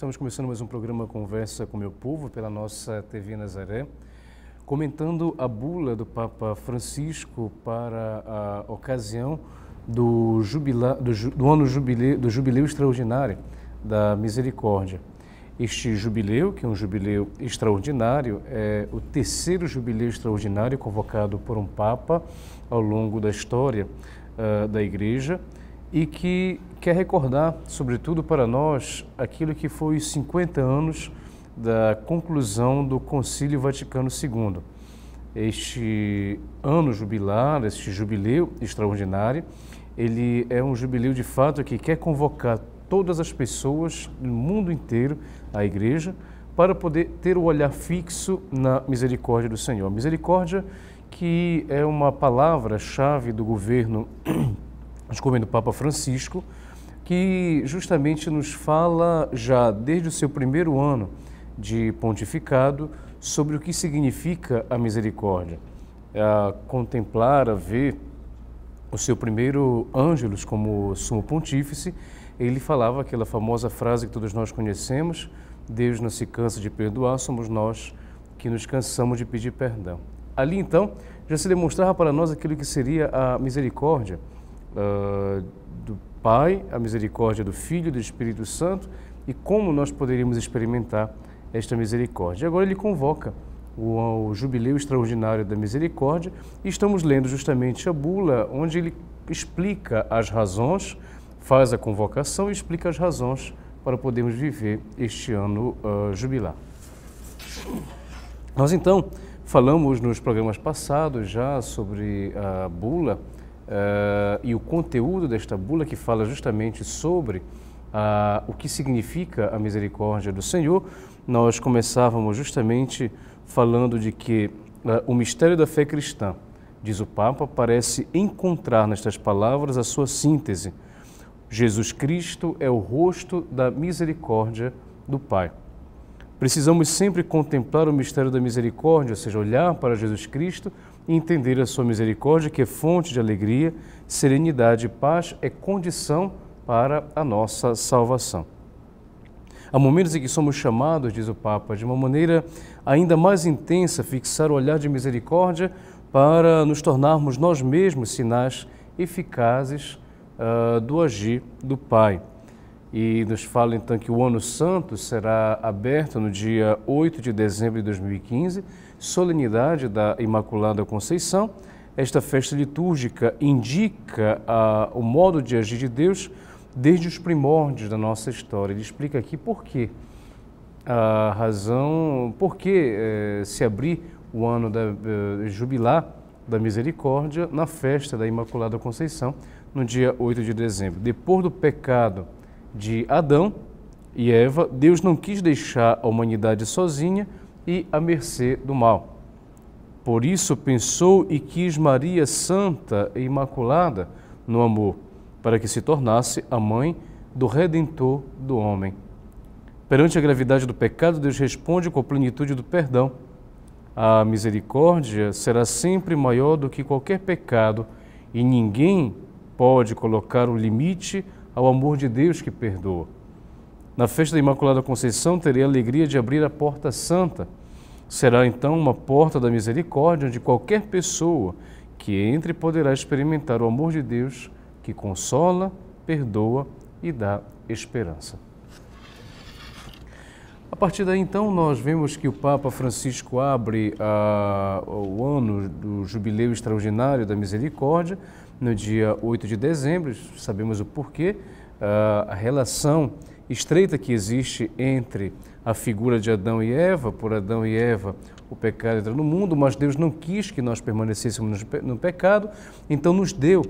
Estamos começando mais um programa Conversa com o Meu Povo pela nossa TV Nazaré, comentando a bula do Papa Francisco para a ocasião do, jubila, do, do ano jubileu, do jubileu extraordinário da misericórdia. Este jubileu, que é um jubileu extraordinário, é o terceiro jubileu extraordinário convocado por um Papa ao longo da história uh, da Igreja e que quer recordar, sobretudo para nós, aquilo que foi os 50 anos da conclusão do Concílio Vaticano II. Este ano jubilar, este jubileu extraordinário, ele é um jubileu de fato que quer convocar todas as pessoas do mundo inteiro, a igreja, para poder ter o olhar fixo na misericórdia do Senhor. Misericórdia que é uma palavra-chave do governo desculpem, do Papa Francisco, que justamente nos fala já desde o seu primeiro ano de pontificado sobre o que significa a misericórdia. A contemplar, a ver o seu primeiro Ângelus como sumo pontífice, ele falava aquela famosa frase que todos nós conhecemos: Deus não se cansa de perdoar, somos nós que nos cansamos de pedir perdão. Ali então já se demonstrava para nós aquilo que seria a misericórdia uh, do Pai, a misericórdia do Filho e do Espírito Santo e como nós poderíamos experimentar esta misericórdia. Agora ele convoca o, o Jubileu Extraordinário da Misericórdia e estamos lendo justamente a bula onde ele explica as razões, faz a convocação e explica as razões para podermos viver este ano uh, jubilar. Nós então falamos nos programas passados já sobre a bula uh, e o conteúdo desta bula que fala justamente sobre uh, o que significa a misericórdia do Senhor, nós começávamos justamente falando de que uh, o mistério da fé cristã, diz o Papa, parece encontrar nestas palavras a sua síntese. Jesus Cristo é o rosto da misericórdia do Pai. Precisamos sempre contemplar o mistério da misericórdia, ou seja, olhar para Jesus Cristo e entender a sua misericórdia, que é fonte de alegria, serenidade e paz, é condição para a nossa salvação. Há momentos em que somos chamados, diz o Papa, de uma maneira ainda mais intensa, fixar o olhar de misericórdia para nos tornarmos nós mesmos sinais eficazes uh, do agir do Pai. E nos fala então que o Ano Santo será aberto no dia 8 de dezembro de 2015 solenidade da Imaculada Conceição. Esta festa litúrgica indica ah, o modo de agir de Deus desde os primórdios da nossa história. Ele explica aqui por quê. A razão, por que eh, se abrir o ano da eh, jubilar da misericórdia na festa da Imaculada Conceição, no dia 8 de dezembro. Depois do pecado de Adão e Eva, Deus não quis deixar a humanidade sozinha e à mercê do mal. Por isso pensou e quis Maria Santa e Imaculada no amor, para que se tornasse a mãe do Redentor do homem. Perante a gravidade do pecado, Deus responde com a plenitude do perdão. A misericórdia será sempre maior do que qualquer pecado e ninguém pode colocar o limite ao amor de Deus que perdoa. Na festa da Imaculada Conceição, terei a alegria de abrir a Porta Santa. Será então uma porta da misericórdia, onde qualquer pessoa que entre poderá experimentar o amor de Deus que consola, perdoa e dá esperança. A partir daí, então, nós vemos que o Papa Francisco abre a, ah, o ano do Jubileu Extraordinário da Misericórdia, no dia 8 de dezembro, sabemos o porquê, ah, a relação estreita que existe entre a figura de Adão e Eva, por Adão e Eva o pecado entra no mundo, mas Deus não quis que nós permanecêssemos no pecado, então nos deu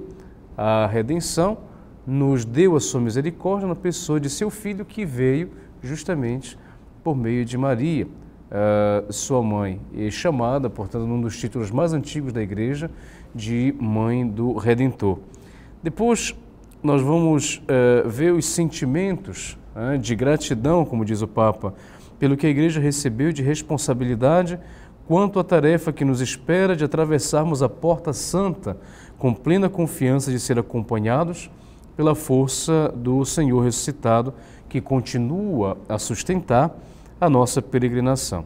a redenção, nos deu a sua misericórdia na pessoa de seu filho que veio justamente por meio de Maria, ah, sua mãe, e chamada, portanto, num dos títulos mais antigos da igreja, de Mãe do Redentor. Depois nós vamos ah, ver os sentimentos de gratidão, como diz o Papa, pelo que a Igreja recebeu de responsabilidade quanto à tarefa que nos espera de atravessarmos a Porta Santa com plena confiança de ser acompanhados pela força do Senhor ressuscitado que continua a sustentar a nossa peregrinação.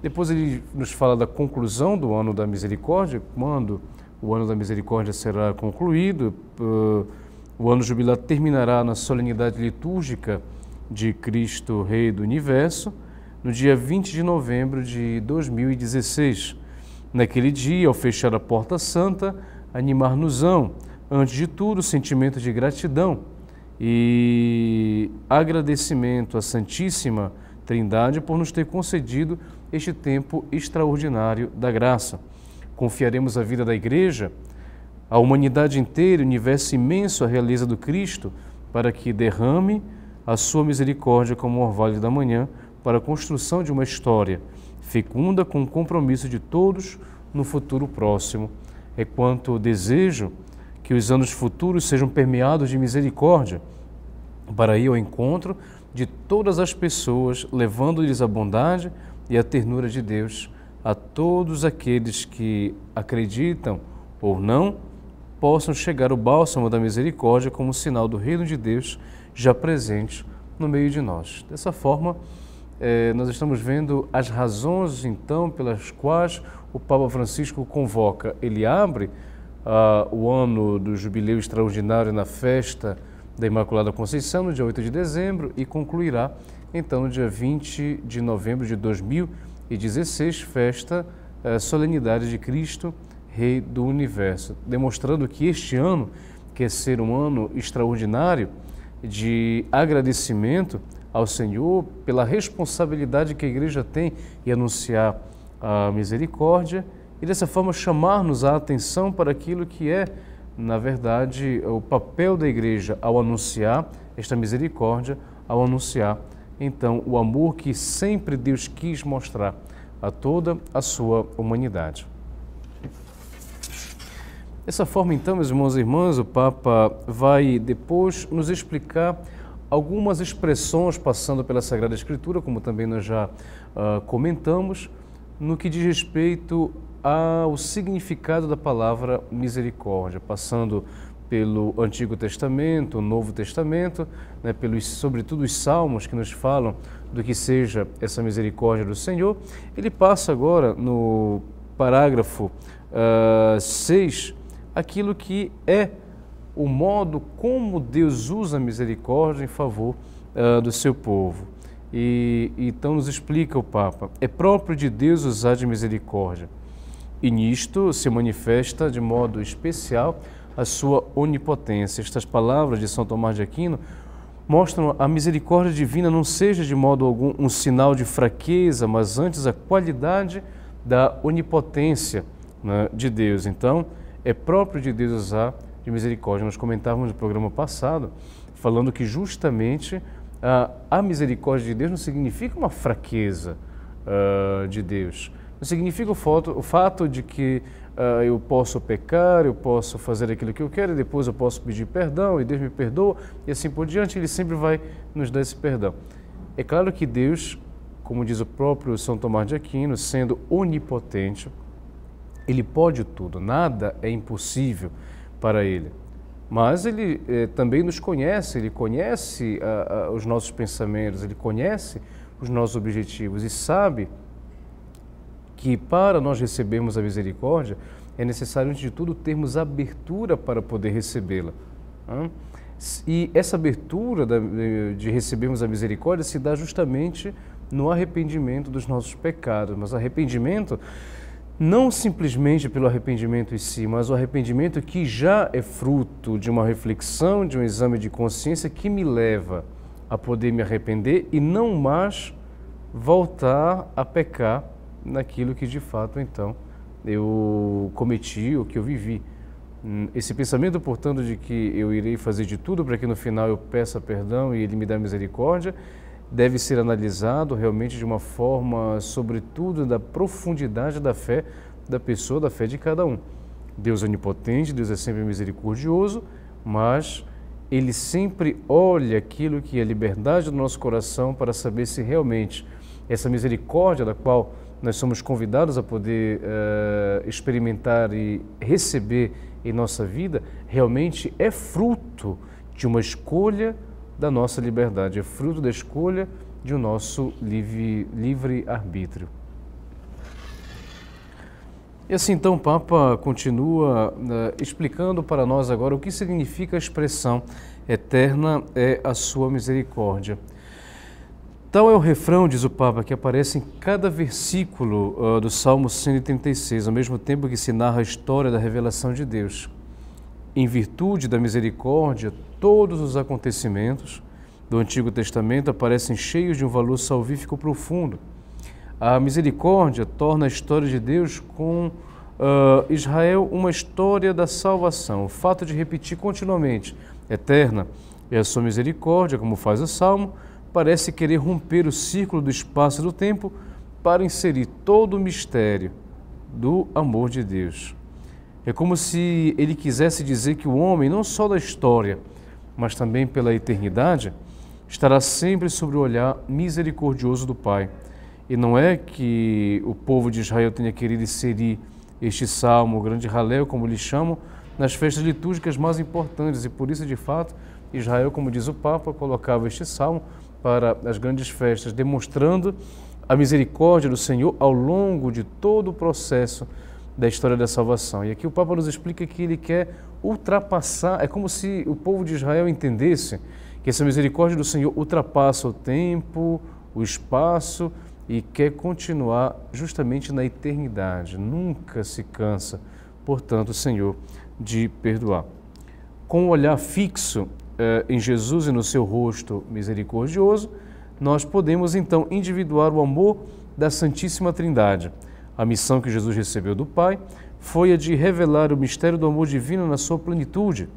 Depois ele nos fala da conclusão do ano da misericórdia, quando o ano da misericórdia será concluído, o ano jubilar terminará na solenidade litúrgica de Cristo Rei do Universo, no dia 20 de novembro de 2016. Naquele dia, ao fechar a Porta Santa, animar-nos-ão, antes de tudo, sentimento de gratidão e agradecimento à Santíssima Trindade por nos ter concedido este tempo extraordinário da graça. Confiaremos a vida da Igreja, a humanidade inteira, o universo imenso, a realeza do Cristo, para que derrame a sua misericórdia como o orvalho da manhã para a construção de uma história fecunda com o compromisso de todos no futuro próximo. É quanto desejo que os anos futuros sejam permeados de misericórdia para ir ao encontro de todas as pessoas, levando-lhes a bondade e a ternura de Deus a todos aqueles que acreditam ou não possam chegar o bálsamo da misericórdia como sinal do reino de Deus já presente no meio de nós. Dessa forma, eh, nós estamos vendo as razões, então, pelas quais o Papa Francisco convoca. Ele abre ah, o ano do jubileu extraordinário na festa da Imaculada Conceição, no dia 8 de dezembro, e concluirá, então, no dia 20 de novembro de 2016, festa eh, Solenidade de Cristo, Rei do Universo, demonstrando que este ano, que é ser um ano extraordinário, de agradecimento ao Senhor pela responsabilidade que a igreja tem em anunciar a misericórdia e dessa forma chamar-nos a atenção para aquilo que é, na verdade, o papel da igreja ao anunciar esta misericórdia, ao anunciar então o amor que sempre Deus quis mostrar a toda a sua humanidade. Dessa forma, então, meus irmãos e irmãs, o Papa vai depois nos explicar algumas expressões passando pela Sagrada Escritura, como também nós já uh, comentamos, no que diz respeito ao significado da palavra misericórdia, passando pelo Antigo Testamento, Novo Testamento, né, pelos, sobretudo os Salmos que nos falam do que seja essa misericórdia do Senhor. Ele passa agora no parágrafo 6 ah, aquilo que é o modo como Deus usa a misericórdia em favor uh, do seu povo. E então nos explica o Papa, é próprio de Deus usar de misericórdia. E nisto se manifesta de modo especial a sua onipotência. Estas palavras de São Tomás de Aquino mostram a misericórdia divina não seja de modo algum um sinal de fraqueza, mas antes a qualidade da onipotência né, de Deus. Então, é próprio de Deus usar de misericórdia. Nós comentávamos no programa passado, falando que justamente ah, a misericórdia de Deus não significa uma fraqueza ah, de Deus. Não significa o fato, o fato de que ah, eu posso pecar, eu posso fazer aquilo que eu quero e depois eu posso pedir perdão e Deus me perdoa e assim por diante. Ele sempre vai nos dar esse perdão. É claro que Deus, como diz o próprio São Tomás de Aquino, sendo onipotente, ele pode tudo, nada é impossível para Ele. Mas Ele eh, também nos conhece, Ele conhece ah, ah, os nossos pensamentos, Ele conhece os nossos objetivos e sabe que para nós recebermos a misericórdia é necessário, antes de tudo, termos abertura para poder recebê-la. E essa abertura de recebermos a misericórdia se dá justamente no arrependimento dos nossos pecados. Mas arrependimento não simplesmente pelo arrependimento em si, mas o arrependimento que já é fruto de uma reflexão, de um exame de consciência que me leva a poder me arrepender e não mais voltar a pecar naquilo que de fato então eu cometi, o que eu vivi. Hum, esse pensamento, portanto, de que eu irei fazer de tudo para que no final eu peça perdão e ele me dê misericórdia, deve ser analisado realmente de uma forma, sobretudo, da profundidade da fé da pessoa, da fé de cada um. Deus é onipotente, Deus é sempre misericordioso, mas ele sempre olha aquilo que é a liberdade do nosso coração para saber se realmente essa misericórdia da qual nós somos convidados a poder uh, experimentar e receber em nossa vida realmente é fruto de uma escolha da nossa liberdade, é fruto da escolha de um nosso livre, livre arbítrio. E assim então o Papa continua né, explicando para nós agora o que significa a expressão eterna é a sua misericórdia. Tal é o refrão, diz o Papa, que aparece em cada versículo uh, do Salmo 136, ao mesmo tempo que se narra a história da revelação de Deus em virtude da misericórdia, todos os acontecimentos do Antigo Testamento aparecem cheios de um valor salvífico profundo. A misericórdia torna a história de Deus com uh, Israel uma história da salvação. O fato de repetir continuamente, eterna é a sua misericórdia, como faz o Salmo, parece querer romper o círculo do espaço e do tempo para inserir todo o mistério do amor de Deus. É como se ele quisesse dizer que o homem, não só da história, mas também pela eternidade, estará sempre sobre o olhar misericordioso do Pai. E não é que o povo de Israel tenha querido inserir este salmo, o grande raleu, como lhe chamam, nas festas litúrgicas mais importantes. E por isso, de fato, Israel, como diz o Papa, colocava este salmo para as grandes festas, demonstrando a misericórdia do Senhor ao longo de todo o processo da história da salvação. E aqui o Papa nos explica que ele quer ultrapassar, é como se o povo de Israel entendesse que essa misericórdia do Senhor ultrapassa o tempo, o espaço e quer continuar justamente na eternidade, nunca se cansa, portanto, o Senhor, de perdoar. Com o olhar fixo eh, em Jesus e no seu rosto misericordioso, nós podemos então individuar o amor da Santíssima Trindade a missão que Jesus recebeu do Pai foi a de revelar o mistério do amor divino na sua plenitude.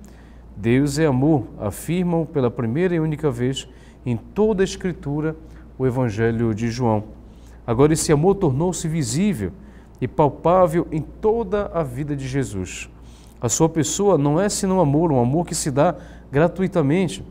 Deus é amor, afirmam pela primeira e única vez em toda a Escritura o Evangelho de João. Agora, esse amor tornou-se visível e palpável em toda a vida de Jesus. A sua pessoa não é senão amor, um amor que se dá gratuitamente.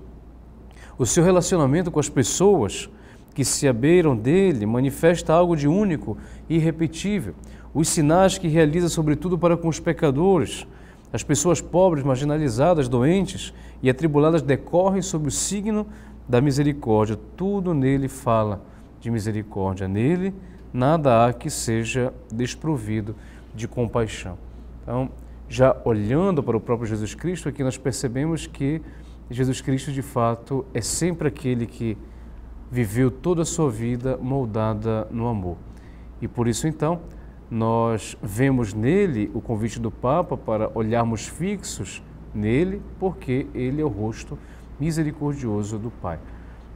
O seu relacionamento com as pessoas, que se abeiram dele manifesta algo de único e irrepetível. Os sinais que realiza, sobretudo para com os pecadores, as pessoas pobres, marginalizadas, doentes e atribuladas, decorrem sob o signo da misericórdia. Tudo nele fala de misericórdia. Nele nada há que seja desprovido de compaixão. Então, já olhando para o próprio Jesus Cristo, aqui nós percebemos que Jesus Cristo de fato é sempre aquele que viveu toda a sua vida moldada no amor. E por isso, então, nós vemos nele o convite do Papa para olharmos fixos nele, porque ele é o rosto misericordioso do Pai.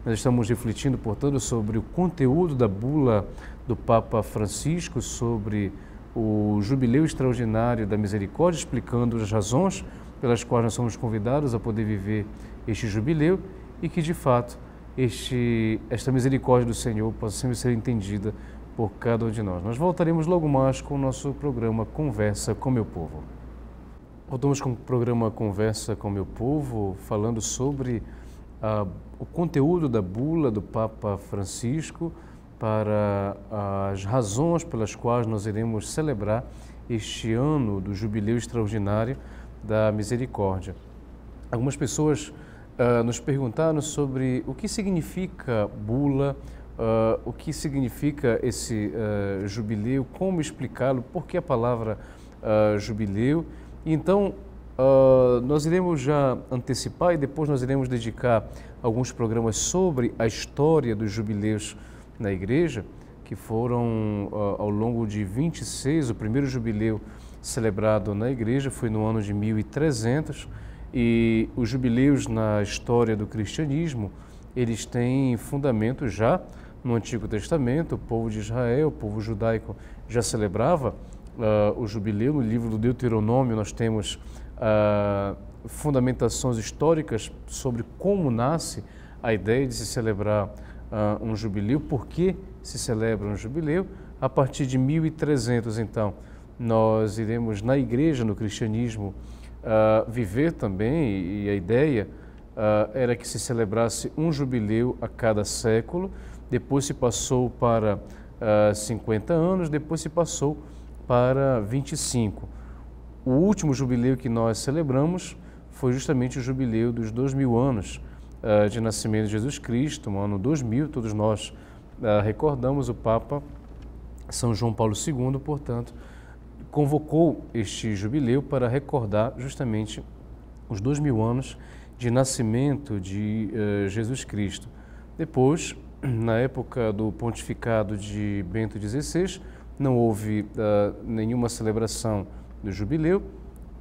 Nós estamos refletindo, portanto, sobre o conteúdo da bula do Papa Francisco sobre o jubileu extraordinário da misericórdia, explicando as razões pelas quais nós somos convidados a poder viver este jubileu e que, de fato, este, esta misericórdia do Senhor possa sempre ser entendida por cada um de nós. Nós voltaremos logo mais com o nosso programa Conversa com Meu Povo. Voltamos com o programa Conversa com Meu Povo, falando sobre ah, o conteúdo da bula do Papa Francisco para ah, as razões pelas quais nós iremos celebrar este ano do Jubileu Extraordinário da Misericórdia. Algumas pessoas uh, nos perguntaram sobre o que significa bula, uh, o que significa esse uh, jubileu, como explicá-lo, por que a palavra jubileu. Então, nós iremos já antecipar e depois nós iremos dedicar alguns programas sobre a história dos jubileus na igreja, que foram ao longo de 26, o primeiro jubileu celebrado na igreja foi no ano de 1300 e os jubileus na história do cristianismo, eles têm fundamento já no Antigo Testamento, o povo de Israel, o povo judaico já celebrava uh, o jubileu. No livro do Deuteronômio nós temos uh, fundamentações históricas sobre como nasce a ideia de se celebrar uh, um jubileu, por que se celebra um jubileu. A partir de 1300, então, nós iremos na igreja, no cristianismo, ah, viver também, e, e a ideia uh, era que se celebrasse um jubileu a cada século, depois se passou para uh, ah, 50 anos, depois se passou para 25. O último jubileu que nós celebramos foi justamente o jubileu dos dois mil anos uh, de nascimento de Jesus Cristo, no ano 2000, todos nós uh, recordamos o Papa São João Paulo II, portanto, convocou este jubileu para recordar justamente os dois mil anos de nascimento de uh, Jesus Cristo. Depois, na época do pontificado de Bento XVI, não houve uh, nenhuma celebração do jubileu.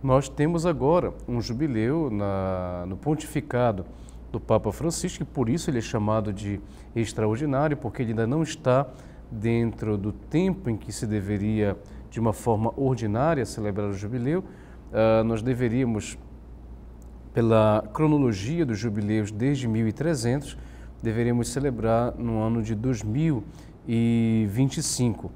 Nós temos agora um jubileu na, no pontificado do Papa Francisco, e por isso ele é chamado de extraordinário, porque ele ainda não está dentro do tempo em que se deveria de uma forma ordinária celebrar o jubileu, uh, nós deveríamos, pela cronologia dos jubileus desde 1300, deveríamos celebrar no ano de 2025.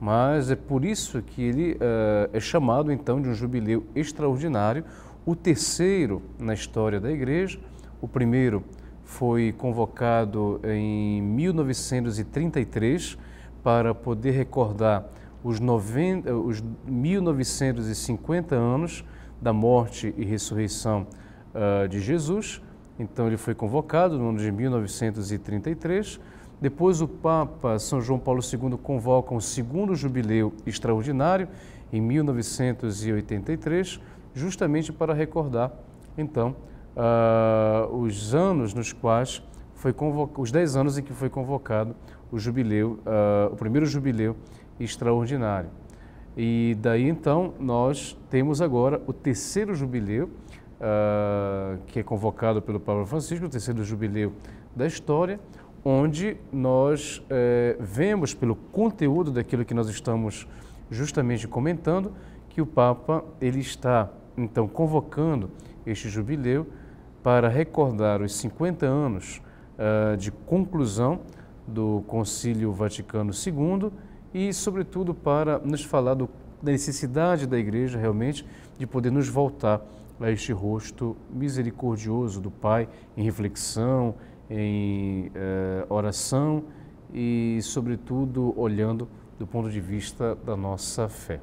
Mas é por isso que ele uh, é chamado então de um jubileu extraordinário, o terceiro na história da Igreja. O primeiro foi convocado em 1933 para poder recordar os, 90, os 1950 anos da morte e ressurreição uh, de Jesus. Então ele foi convocado no ano de 1933. Depois o Papa São João Paulo II convoca um segundo jubileu extraordinário em 1983, justamente para recordar então uh, os anos nos quais foi convocado, os 10 anos em que foi convocado o jubileu, uh, o primeiro jubileu extraordinário. E daí então nós temos agora o terceiro jubileu, uh, que é convocado pelo Papa Francisco, o terceiro jubileu da história, onde nós uh, vemos pelo conteúdo daquilo que nós estamos justamente comentando que o Papa ele está então convocando este jubileu para recordar os 50 anos uh, de conclusão do Concílio Vaticano II e, sobretudo, para nos falar do, da necessidade da igreja realmente de poder nos voltar a este rosto misericordioso do Pai em reflexão, em eh, oração e, sobretudo, olhando do ponto de vista da nossa fé.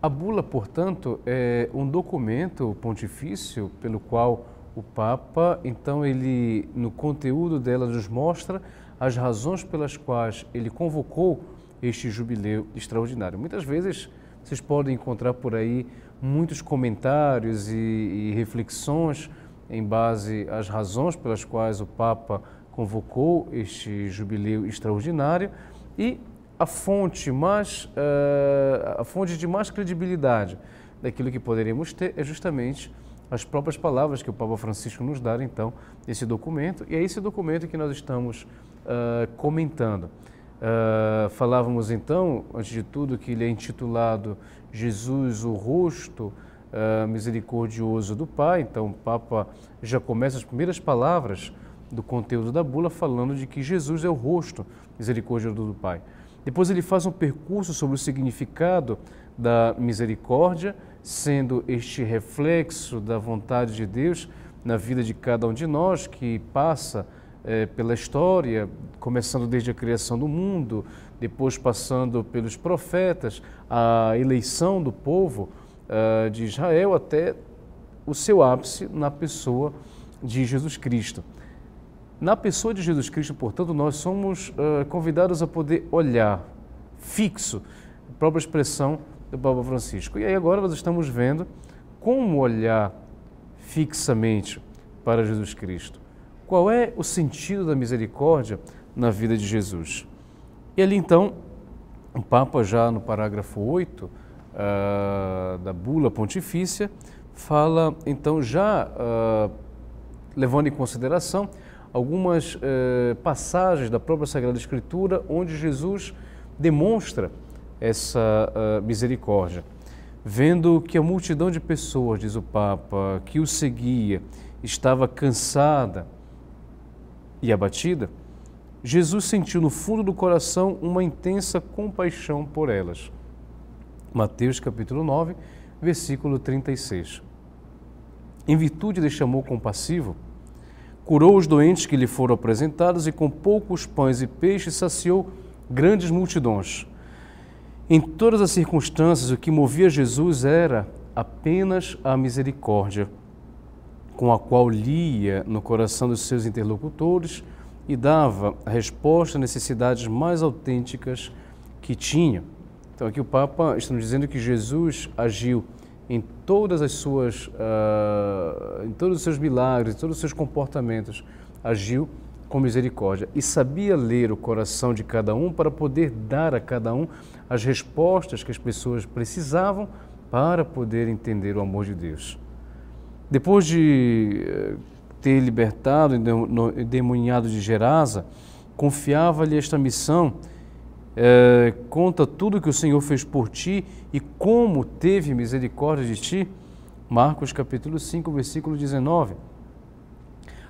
A bula, portanto, é um documento pontifício pelo qual o Papa, então, ele no conteúdo dela nos mostra as razões pelas quais ele convocou este jubileu extraordinário. Muitas vezes vocês podem encontrar por aí muitos comentários e, e reflexões em base às razões pelas quais o Papa convocou este jubileu extraordinário e a fonte mais uh, a fonte de mais credibilidade daquilo que poderíamos ter é justamente as próprias palavras que o Papa Francisco nos dá então esse documento e é esse documento que nós estamos ah, comentando. Uh, falávamos então, antes de tudo, que ele é intitulado Jesus, o rosto uh, misericordioso do Pai. Então, o Papa já começa as primeiras palavras do conteúdo da bula falando de que Jesus é o rosto misericordioso do Pai. Depois ele faz um percurso sobre o significado da misericórdia, sendo este reflexo da vontade de Deus na vida de cada um de nós que passa é, pela história, começando desde a criação do mundo, depois passando pelos profetas, a eleição do povo é, de Israel até o seu ápice na pessoa de Jesus Cristo. Na pessoa de Jesus Cristo, portanto, nós somos é, convidados a poder olhar fixo, a própria expressão do Papa Francisco. E aí agora nós estamos vendo como olhar fixamente para Jesus Cristo qual é o sentido da misericórdia na vida de Jesus. E ali então, o Papa, já no parágrafo 8 uh, ah, da Bula Pontifícia, fala então, já uh, levando em consideração algumas uh, passagens da própria Sagrada Escritura onde Jesus demonstra essa ah, misericórdia. Vendo que a multidão de pessoas, diz o Papa, que o seguia, estava cansada, e abatida, Jesus sentiu no fundo do coração uma intensa compaixão por elas. Mateus capítulo 9, versículo 36. Em virtude deste amor compassivo, curou os doentes que lhe foram apresentados e com poucos pães e peixes saciou grandes multidões. Em todas as circunstâncias, o que movia Jesus era apenas a misericórdia com a qual lia no coração dos seus interlocutores e dava a resposta às necessidades mais autênticas que tinha. Então aqui o Papa está nos dizendo que Jesus agiu em todas as suas, uh, em todos os seus milagres, em todos os seus comportamentos, agiu com misericórdia e sabia ler o coração de cada um para poder dar a cada um as respostas que as pessoas precisavam para poder entender o amor de Deus. Depois de eh, ter libertado e demuniado de Gerasa, confiava-lhe esta missão. É, conta tudo o que o Senhor fez por ti e como teve misericórdia de ti. Marcos capítulo 5, versículo 19.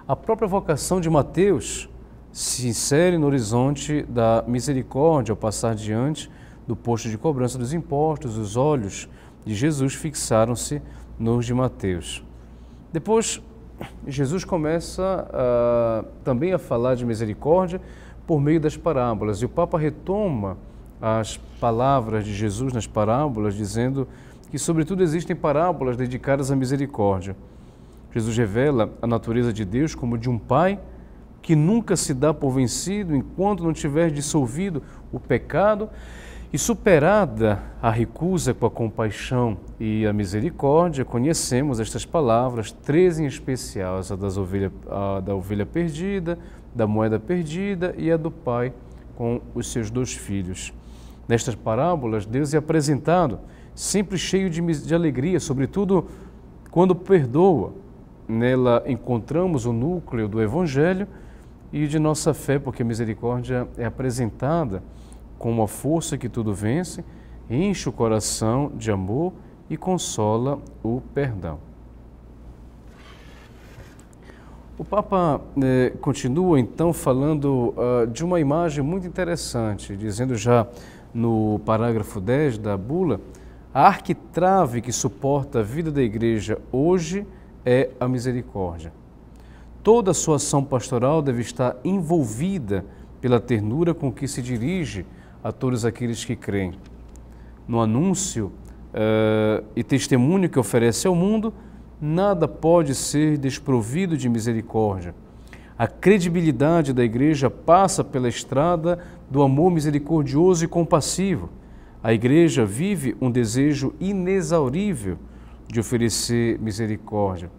A própria vocação de Mateus se insere no horizonte da misericórdia ao passar diante do posto de cobrança dos impostos, os olhos de Jesus fixaram-se nos de Mateus. Depois, Jesus começa uh, também a falar de misericórdia por meio das parábolas. E o Papa retoma as palavras de Jesus nas parábolas, dizendo que, sobretudo, existem parábolas dedicadas à misericórdia. Jesus revela a natureza de Deus como de um pai que nunca se dá por vencido enquanto não tiver dissolvido o pecado e superada a recusa com a compaixão e a misericórdia, conhecemos estas palavras, três em especial, das ovelha, a da ovelha perdida, da moeda perdida e a do pai com os seus dois filhos. Nestas parábolas, Deus é apresentado sempre cheio de, de alegria, sobretudo quando perdoa. Nela encontramos o núcleo do Evangelho e de nossa fé, porque a misericórdia é apresentada com uma força que tudo vence, enche o coração de amor e consola o perdão. O Papa eh, continua então falando uh, de uma imagem muito interessante, dizendo já no parágrafo 10 da bula: a arquitrave que suporta a vida da igreja hoje é a misericórdia. Toda a sua ação pastoral deve estar envolvida pela ternura com que se dirige a todos aqueles que creem. No anúncio uh, e testemunho que oferece ao mundo, nada pode ser desprovido de misericórdia. A credibilidade da igreja passa pela estrada do amor misericordioso e compassivo. A igreja vive um desejo inexaurível de oferecer misericórdia.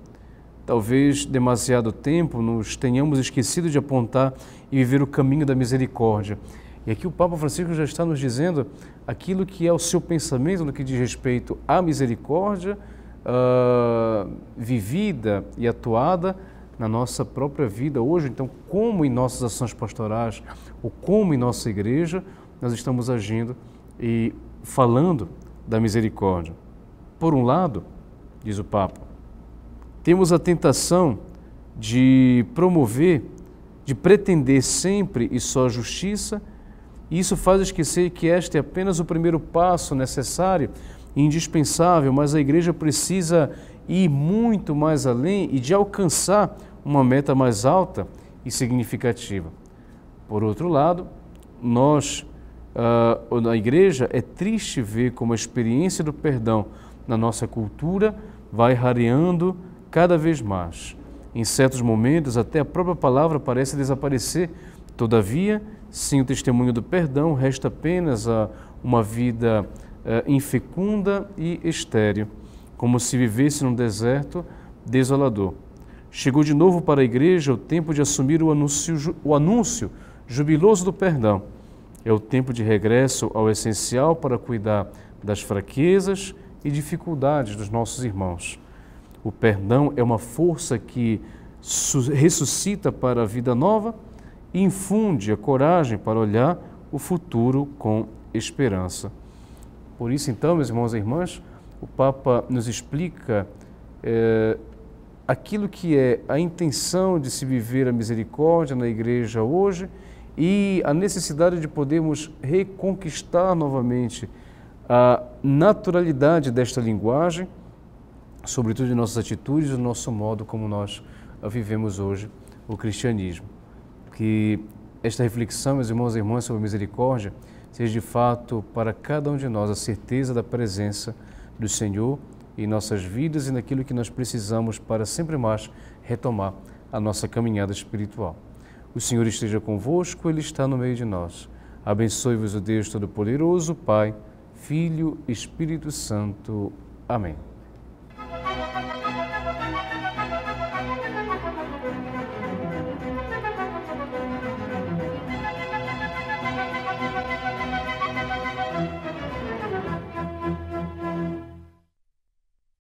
Talvez demasiado tempo nos tenhamos esquecido de apontar e viver o caminho da misericórdia, e aqui o Papa Francisco já está nos dizendo aquilo que é o seu pensamento no que diz respeito à misericórdia uh, vivida e atuada na nossa própria vida hoje. Então, como em nossas ações pastorais ou como em nossa igreja nós estamos agindo e falando da misericórdia. Por um lado, diz o Papa, temos a tentação de promover, de pretender sempre e só justiça e isso faz esquecer que este é apenas o primeiro passo necessário e indispensável, mas a igreja precisa ir muito mais além e de alcançar uma meta mais alta e significativa. Por outro lado, nós, uh, ah, na igreja, é triste ver como a experiência do perdão na nossa cultura vai rareando cada vez mais. Em certos momentos, até a própria palavra parece desaparecer. Todavia, sem o testemunho do perdão, resta apenas a, ah, uma vida eh, infecunda e estéril, como se vivesse num deserto desolador. Chegou de novo para a igreja o tempo de assumir o anúncio, o anúncio jubiloso do perdão. É o tempo de regresso ao essencial para cuidar das fraquezas e dificuldades dos nossos irmãos. O perdão é uma força que ressuscita para a vida nova infunde a coragem para olhar o futuro com esperança. Por isso, então, meus irmãos e irmãs, o Papa nos explica eh, aquilo que é a intenção de se viver a misericórdia na igreja hoje e a necessidade de podermos reconquistar novamente a naturalidade desta linguagem, sobretudo de nossas atitudes, do nosso modo como nós vivemos hoje o cristianismo que esta reflexão, meus irmãos e irmãs, sobre misericórdia, seja de fato para cada um de nós a certeza da presença do Senhor em nossas vidas e naquilo que nós precisamos para sempre mais retomar a nossa caminhada espiritual. O Senhor esteja convosco, Ele está no meio de nós. Abençoe-vos o Deus Todo-Poderoso, Pai, Filho, e Espírito Santo. Amém.